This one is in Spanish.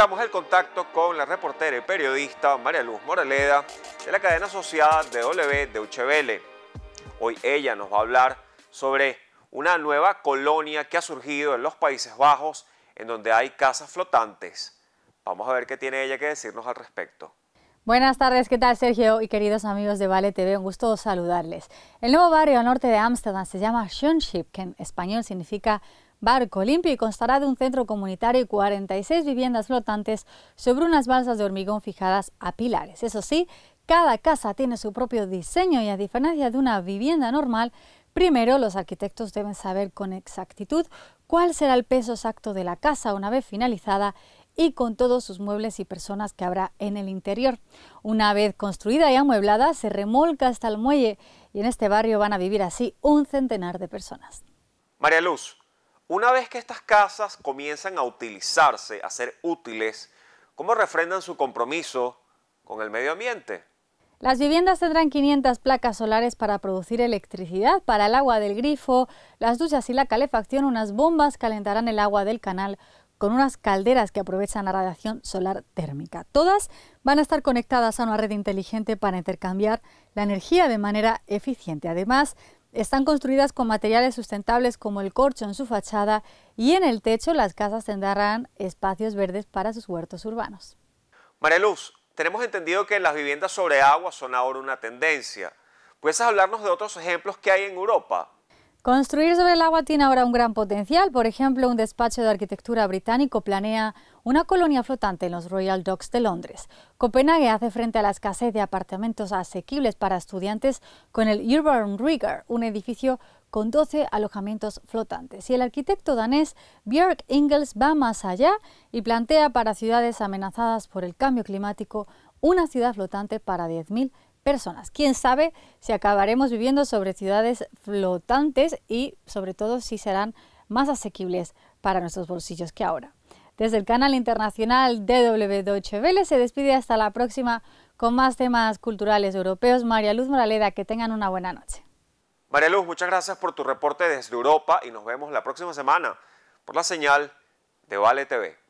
recuperamos el contacto con la reportera y periodista María Luz Moraleda de la cadena asociada de W de Uchevele. Hoy ella nos va a hablar sobre una nueva colonia que ha surgido en los Países Bajos en donde hay casas flotantes. Vamos a ver qué tiene ella que decirnos al respecto. Buenas tardes, ¿qué tal Sergio y queridos amigos de Vale TV? Un gusto saludarles. El nuevo barrio al norte de Ámsterdam se llama que en español significa barco limpio y constará de un centro comunitario y 46 viviendas flotantes sobre unas balsas de hormigón fijadas a pilares. Eso sí, cada casa tiene su propio diseño y a diferencia de una vivienda normal, primero los arquitectos deben saber con exactitud cuál será el peso exacto de la casa una vez finalizada y con todos sus muebles y personas que habrá en el interior. Una vez construida y amueblada, se remolca hasta el muelle y en este barrio van a vivir así un centenar de personas. María Luz, una vez que estas casas comienzan a utilizarse, a ser útiles, ¿cómo refrendan su compromiso con el medio ambiente? Las viviendas tendrán 500 placas solares para producir electricidad para el agua del grifo, las duchas y la calefacción, unas bombas calentarán el agua del canal con unas calderas que aprovechan la radiación solar térmica. Todas van a estar conectadas a una red inteligente para intercambiar la energía de manera eficiente. Además, están construidas con materiales sustentables como el corcho en su fachada y en el techo las casas tendrán espacios verdes para sus huertos urbanos. María Luz, tenemos entendido que las viviendas sobre agua son ahora una tendencia. ¿Puedes hablarnos de otros ejemplos que hay en Europa? Construir sobre el agua tiene ahora un gran potencial. Por ejemplo, un despacho de arquitectura británico planea una colonia flotante en los Royal Docks de Londres. Copenhague hace frente a la escasez de apartamentos asequibles para estudiantes con el Urban Rigger, un edificio con 12 alojamientos flotantes. Y el arquitecto danés Björk Ingels va más allá y plantea para ciudades amenazadas por el cambio climático una ciudad flotante para 10.000 personas. Quién sabe si acabaremos viviendo sobre ciudades flotantes y, sobre todo, si serán más asequibles para nuestros bolsillos que ahora. Desde el canal internacional DW se despide hasta la próxima con más temas culturales europeos. María Luz Moraleda, que tengan una buena noche. María Luz, muchas gracias por tu reporte desde Europa y nos vemos la próxima semana por la señal de Vale TV.